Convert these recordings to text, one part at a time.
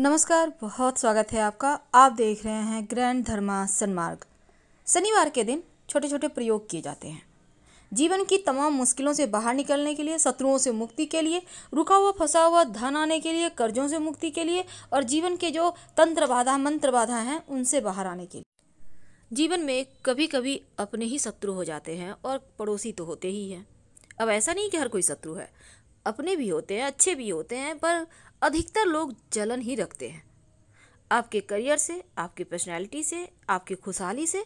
नमस्कार बहुत स्वागत है आपका आप देख रहे हैं ग्रैंड धर्मा सन्मार्ग शनिवार के दिन छोटे छोटे प्रयोग किए जाते हैं जीवन की तमाम मुश्किलों से बाहर निकलने के लिए शत्रुओं से मुक्ति के लिए रुका हुआ फंसा हुआ धन आने के लिए कर्जों से मुक्ति के लिए और जीवन के जो तंत्र बाधा मंत्र बाधा हैं उनसे बाहर आने के लिए जीवन में कभी कभी अपने ही शत्रु हो जाते हैं और पड़ोसी तो होते ही हैं अब ऐसा नहीं कि हर कोई शत्रु है अपने भी होते हैं अच्छे भी होते हैं पर अधिकतर लोग जलन ही रखते हैं आपके करियर से आपकी पर्सनैलिटी से आपकी खुशहाली से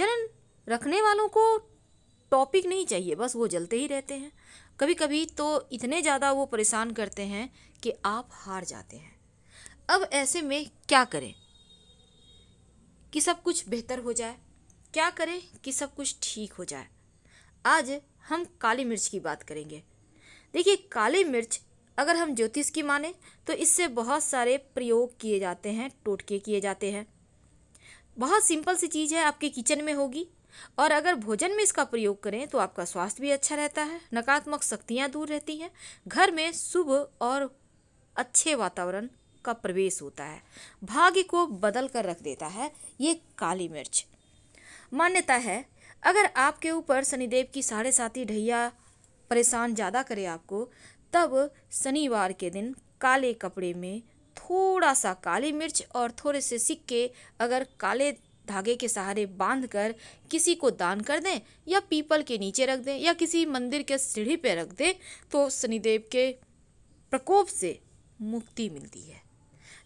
जलन रखने वालों को टॉपिक नहीं चाहिए बस वो जलते ही रहते हैं कभी कभी तो इतने ज़्यादा वो परेशान करते हैं कि आप हार जाते हैं अब ऐसे में क्या करें कि सब कुछ बेहतर हो जाए क्या करें कि सब कुछ ठीक हो जाए आज हम काली मिर्च की बात करेंगे देखिए काली मिर्च अगर हम ज्योतिष की माने तो इससे बहुत सारे प्रयोग किए जाते हैं टोटके किए जाते हैं बहुत सिंपल सी चीज़ है आपके किचन में होगी और अगर भोजन में इसका प्रयोग करें तो आपका स्वास्थ्य भी अच्छा रहता है नकारात्मक शक्तियाँ दूर रहती हैं घर में शुभ और अच्छे वातावरण का प्रवेश होता है भाग्य को बदल कर रख देता है ये काली मिर्च मान्यता है अगर आपके ऊपर शनिदेव की साढ़े साथी ढैया परेशान ज़्यादा करे आपको तब शनिवार के दिन काले कपड़े में थोड़ा सा काली मिर्च और थोड़े से सिक्के अगर काले धागे के सहारे बांध कर किसी को दान कर दें या पीपल के नीचे रख दें या किसी मंदिर के सीढ़ी पर रख दें तो शनिदेव के प्रकोप से मुक्ति मिलती है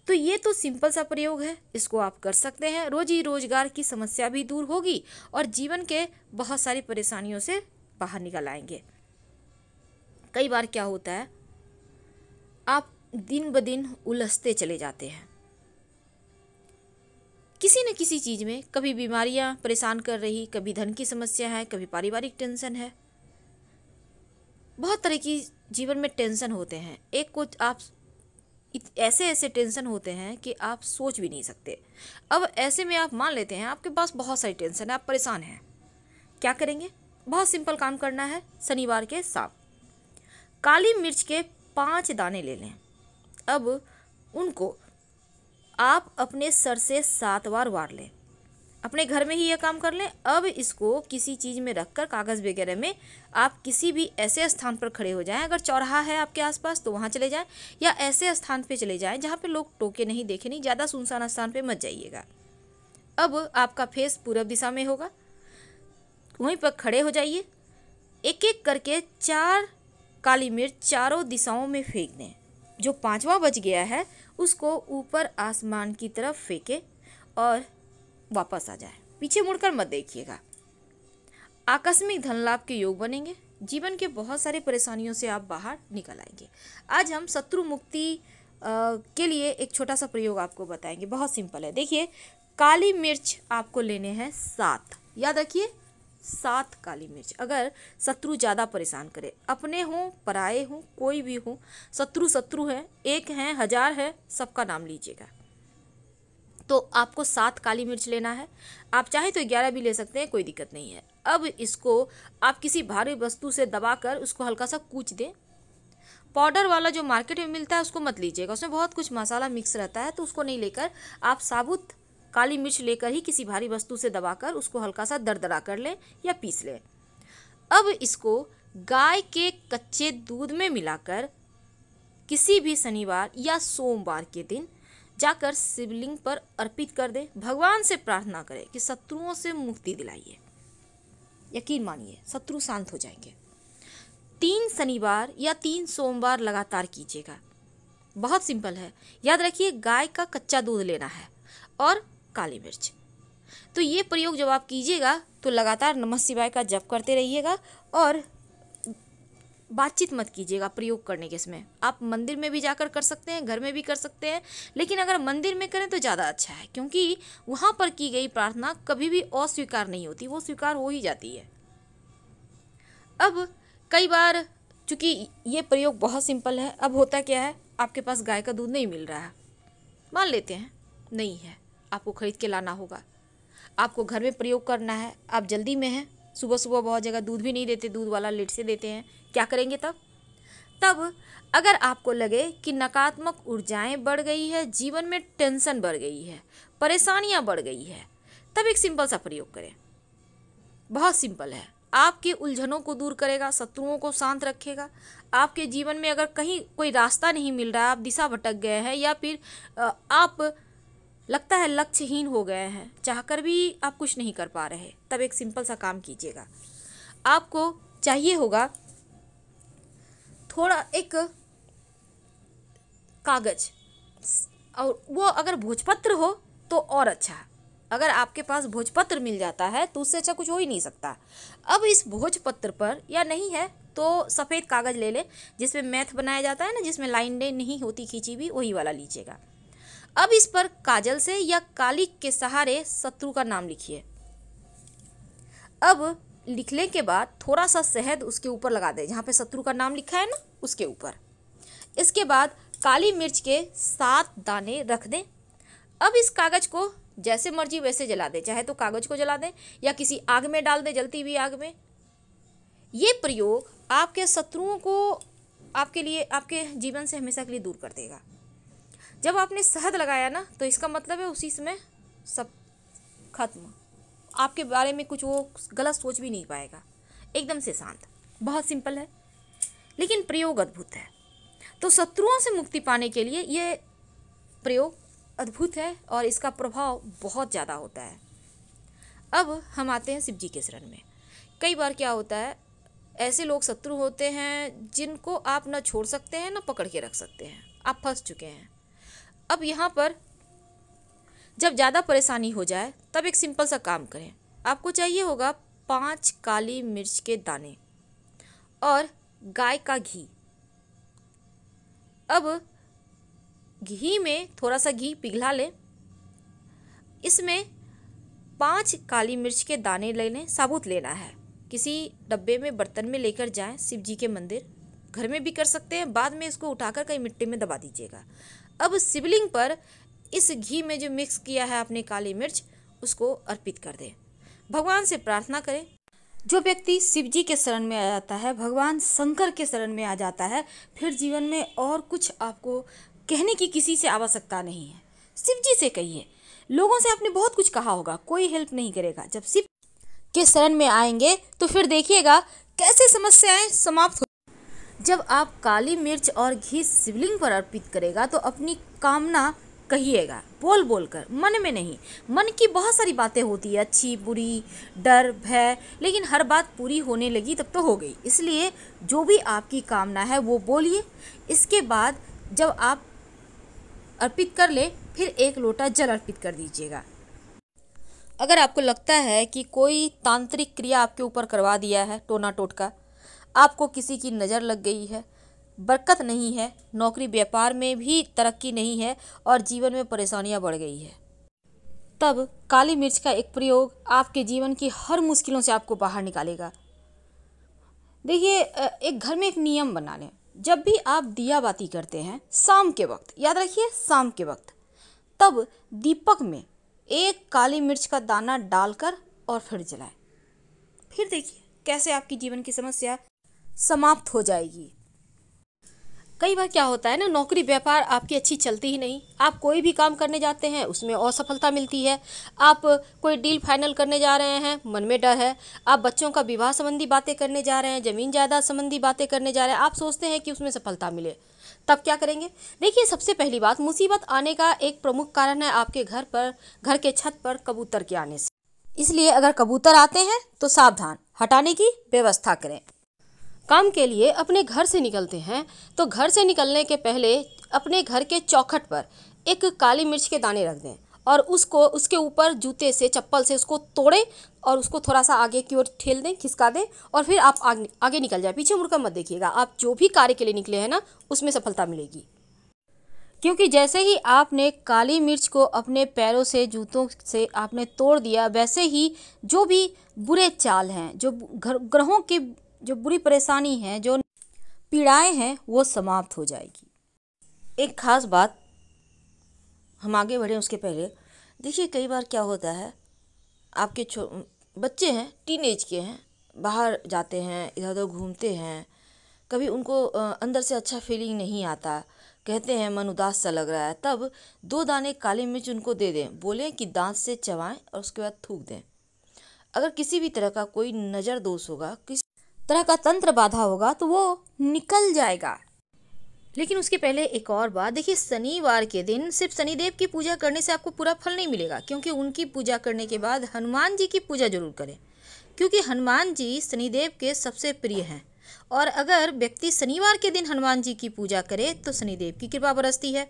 तो ये तो सिंपल सा प्रयोग है इसको आप कर सकते हैं रोजी रोजगार की समस्या भी दूर होगी और जीवन के बहुत सारी परेशानियों से बाहर निकल आएंगे कई बार क्या होता है आप दिन ब दिन उलझते चले जाते हैं किसी न किसी चीज़ में कभी बीमारियां परेशान कर रही कभी धन की समस्या है कभी पारिवारिक टेंशन है बहुत तरह की जीवन में टेंशन होते हैं एक कुछ आप ऐसे ऐसे टेंशन होते हैं कि आप सोच भी नहीं सकते अब ऐसे में आप मान लेते हैं आपके पास बहुत सारी टेंशन है आप परेशान हैं क्या करेंगे बहुत सिंपल काम करना है शनिवार के साथ काली मिर्च के पांच दाने ले लें अब उनको आप अपने सर से सात बार वार लें अपने घर में ही यह काम कर लें अब इसको किसी चीज़ में रखकर कागज़ वगैरह में आप किसी भी ऐसे स्थान पर खड़े हो जाएं अगर चौराहा है आपके आसपास तो वहाँ चले जाएं या ऐसे स्थान पे चले जाएं जहाँ पे लोग टोके नहीं देखे नहीं ज़्यादा सुनसान स्थान पे मत जाइएगा अब आपका फेस पूरब दिशा में होगा वहीं पर खड़े हो जाइए एक एक करके चार काली मिर्च चारों दिशाओं में फेंक दें जो पांचवा बच गया है उसको ऊपर आसमान की तरफ फेंके और वापस आ जाए पीछे मुड़कर मत देखिएगा आकस्मिक धन लाभ के योग बनेंगे जीवन के बहुत सारे परेशानियों से आप बाहर निकल आएंगे आज हम शत्रु मुक्ति के लिए एक छोटा सा प्रयोग आपको बताएंगे बहुत सिंपल है देखिए काली मिर्च आपको लेने हैं सात याद रखिए सात काली मिर्च अगर शत्रु ज़्यादा परेशान करे अपने हों पराए हों कोई भी हो शत्रु शत्रु है एक हैं हजार है सबका नाम लीजिएगा तो आपको सात काली मिर्च लेना है आप चाहे तो ग्यारह भी ले सकते हैं कोई दिक्कत नहीं है अब इसको आप किसी भारी वस्तु से दबाकर उसको हल्का सा कूच दें पाउडर वाला जो मार्केट में मिलता है उसको मत लीजिएगा उसमें बहुत कुछ मसाला मिक्स रहता है तो उसको नहीं लेकर आप साबुत काली मिर्च लेकर ही किसी भारी वस्तु से दबाकर उसको हल्का सा दरदरा कर लें या पीस लें अब इसको गाय के कच्चे दूध में मिलाकर किसी भी शनिवार या सोमवार के दिन जाकर शिवलिंग पर अर्पित कर दें भगवान से प्रार्थना करें कि शत्रुओं से मुक्ति दिलाइए यकीन मानिए शत्रु शांत हो जाएंगे तीन शनिवार या तीन सोमवार लगातार कीजिएगा बहुत सिंपल है याद रखिए गाय का कच्चा दूध लेना है और काली मिर्च तो ये प्रयोग जब आप कीजिएगा तो लगातार नमः शिवाय का जप करते रहिएगा और बातचीत मत कीजिएगा प्रयोग करने के समय आप मंदिर में भी जाकर कर सकते हैं घर में भी कर सकते हैं लेकिन अगर मंदिर में करें तो ज़्यादा अच्छा है क्योंकि वहाँ पर की गई प्रार्थना कभी भी अस्वीकार नहीं होती वो स्वीकार हो ही जाती है अब कई बार चूँकि ये प्रयोग बहुत सिंपल है अब होता क्या है आपके पास गाय का दूध नहीं मिल रहा है मान लेते हैं नहीं है आपको ख़रीद के लाना होगा आपको घर में प्रयोग करना है आप जल्दी में हैं सुबह सुबह बहुत जगह दूध भी नहीं देते दूध वाला लेट से देते हैं क्या करेंगे तब तब अगर आपको लगे कि नकारात्मक ऊर्जाएं बढ़ गई है जीवन में टेंशन बढ़ गई है परेशानियां बढ़ गई है तब एक सिंपल सा प्रयोग करें बहुत सिंपल है आपके उलझनों को दूर करेगा शत्रुओं को शांत रखेगा आपके जीवन में अगर कहीं कोई रास्ता नहीं मिल रहा आप दिशा भटक गए हैं या फिर आप लगता है लक्ष्यहीन हो गए हैं चाहकर भी आप कुछ नहीं कर पा रहे तब एक सिंपल सा काम कीजिएगा आपको चाहिए होगा थोड़ा एक कागज और वो अगर भोजपत्र हो तो और अच्छा अगर आपके पास भोजपत्र मिल जाता है तो उससे अच्छा कुछ हो ही नहीं सकता अब इस भोजपत्र पर या नहीं है तो सफ़ेद कागज़ ले लें जिसमें मैथ बनाया जाता है ना जिसमें लाइन नहीं होती खींची भी वही वाला लीजिएगा अब इस पर काजल से या कालिक के सहारे शत्रु का नाम लिखिए अब लिखने के बाद थोड़ा सा शहद उसके ऊपर लगा दें जहाँ पे शत्रु का नाम लिखा है ना उसके ऊपर इसके बाद काली मिर्च के सात दाने रख दें अब इस कागज़ को जैसे मर्जी वैसे जला दें चाहे तो कागज़ को जला दें या किसी आग में डाल दें जलती हुई आग में ये प्रयोग आपके शत्रुओं को आपके लिए आपके जीवन से हमेशा के लिए दूर कर देगा जब आपने शहद लगाया ना तो इसका मतलब है उसी समय सब खत्म आपके बारे में कुछ वो गलत सोच भी नहीं पाएगा एकदम से शांत बहुत सिंपल है लेकिन प्रयोग अद्भुत है तो शत्रुओं से मुक्ति पाने के लिए ये प्रयोग अद्भुत है और इसका प्रभाव बहुत ज़्यादा होता है अब हम आते हैं शिव जी के शरण में कई बार क्या होता है ऐसे लोग शत्रु होते हैं जिनको आप ना छोड़ सकते हैं ना पकड़ के रख सकते हैं आप फंस चुके हैं अब यहाँ पर जब ज़्यादा परेशानी हो जाए तब एक सिंपल सा काम करें आपको चाहिए होगा पाँच काली मिर्च के दाने और गाय का घी अब घी में थोड़ा सा घी पिघला लें इसमें पांच काली मिर्च के दाने ले लें साबुत लेना है किसी डब्बे में बर्तन में लेकर जाएं शिव जी के मंदिर घर में भी कर सकते हैं बाद में इसको उठाकर कहीं मिट्टी में दबा दीजिएगा अब सिबलिंग पर इस घी में जो मिक्स किया है आपने काली मिर्च उसको अर्पित कर दें भगवान से प्रार्थना करें जो व्यक्ति शिव जी के शरण में आ जाता है भगवान शंकर के शरण में आ जाता है फिर जीवन में और कुछ आपको कहने की किसी से आवश्यकता नहीं है शिव जी से कहिए लोगों से आपने बहुत कुछ कहा होगा कोई हेल्प नहीं करेगा जब शिव के शरण में आएंगे तो फिर देखिएगा कैसे समस्याएं समाप्त हो जब आप काली मिर्च और घी शिवलिंग पर अर्पित करेगा तो अपनी कामना कहिएगा बोल बोल कर मन में नहीं मन की बहुत सारी बातें होती है अच्छी बुरी डर भय लेकिन हर बात पूरी होने लगी तब तो हो गई इसलिए जो भी आपकी कामना है वो बोलिए इसके बाद जब आप अर्पित कर ले फिर एक लोटा जल अर्पित कर दीजिएगा अगर आपको लगता है कि कोई तांत्रिक क्रिया आपके ऊपर करवा दिया है टोना टोटका आपको किसी की नज़र लग गई है बरकत नहीं है नौकरी व्यापार में भी तरक्की नहीं है और जीवन में परेशानियां बढ़ गई है तब काली मिर्च का एक प्रयोग आपके जीवन की हर मुश्किलों से आपको बाहर निकालेगा देखिए एक घर में एक नियम बना लें जब भी आप दिया बाती करते हैं शाम के वक्त याद रखिए शाम के वक्त तब दीपक में एक काली मिर्च का दाना डालकर और फिर जलाएं फिर देखिए कैसे आपकी जीवन की समस्या समाप्त हो जाएगी कई बार क्या होता है ना नौकरी व्यापार आपकी अच्छी चलती ही नहीं आप कोई भी काम करने जाते हैं उसमें असफलता मिलती है आप कोई डील फाइनल करने जा रहे हैं मन में डर है आप बच्चों का विवाह संबंधी बातें करने जा रहे हैं ज़मीन जायदाद संबंधी बातें करने जा रहे हैं आप सोचते हैं कि उसमें सफलता मिले तब क्या करेंगे देखिए सबसे पहली बात मुसीबत आने का एक प्रमुख कारण है आपके घर पर घर के छत पर कबूतर के आने से इसलिए अगर कबूतर आते हैं तो सावधान हटाने की व्यवस्था करें काम के लिए अपने घर से निकलते हैं तो घर से निकलने के पहले अपने घर के चौखट पर एक काली मिर्च के दाने रख दें और उसको उसके ऊपर जूते से चप्पल से उसको तोड़ें और उसको थोड़ा सा आगे की ओर ठेल दें खिसका दें और फिर आप आग आगे निकल जाए पीछे मुड़कर मत देखिएगा आप जो भी कार्य के लिए निकले हैं ना उसमें सफलता मिलेगी क्योंकि जैसे ही आपने काली मिर्च को अपने पैरों से जूतों से आपने तोड़ दिया वैसे ही जो भी बुरे चाल हैं जो ग्रहों के जो बुरी परेशानी है जो पीड़ाएं हैं वो समाप्त हो जाएगी एक ख़ास बात हम आगे बढ़ें उसके पहले देखिए कई बार क्या होता है आपके छो बच्चे हैं टीन एज के हैं बाहर जाते हैं इधर उधर घूमते हैं कभी उनको अंदर से अच्छा फीलिंग नहीं आता कहते हैं मन उदास सा लग रहा है तब दो दाने काली मिर्च उनको दे दें बोलें कि दांत से चबाएं और उसके बाद थूक दें अगर किसी भी तरह का कोई नज़र दोष होगा किसी तरह का तंत्र बाधा होगा तो वो निकल जाएगा लेकिन उसके पहले एक और बात देखिए शनिवार के दिन सिर्फ शनिदेव की पूजा करने से आपको पूरा फल नहीं मिलेगा क्योंकि उनकी पूजा करने के बाद हनुमान जी की पूजा जरूर करें क्योंकि हनुमान जी शनिदेव के सबसे प्रिय हैं और अगर व्यक्ति शनिवार के दिन हनुमान जी की पूजा करे तो शनिदेव की कृपा बरसती है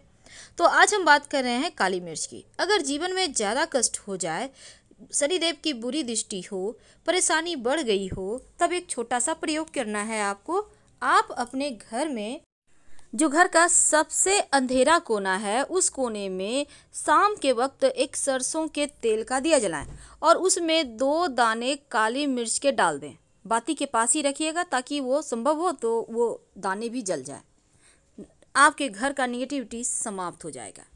तो आज हम बात कर रहे हैं काली मिर्च की अगर जीवन में ज़्यादा कष्ट हो जाए शनिदेव की बुरी दृष्टि हो परेशानी बढ़ गई हो तब एक छोटा सा प्रयोग करना है आपको आप अपने घर में जो घर का सबसे अंधेरा कोना है उस कोने में शाम के वक्त एक सरसों के तेल का दिया जलाएं और उसमें दो दाने काली मिर्च के डाल दें बाती के पास ही रखिएगा ताकि वो संभव हो तो वो दाने भी जल जाए आपके घर का निगेटिविटी समाप्त हो जाएगा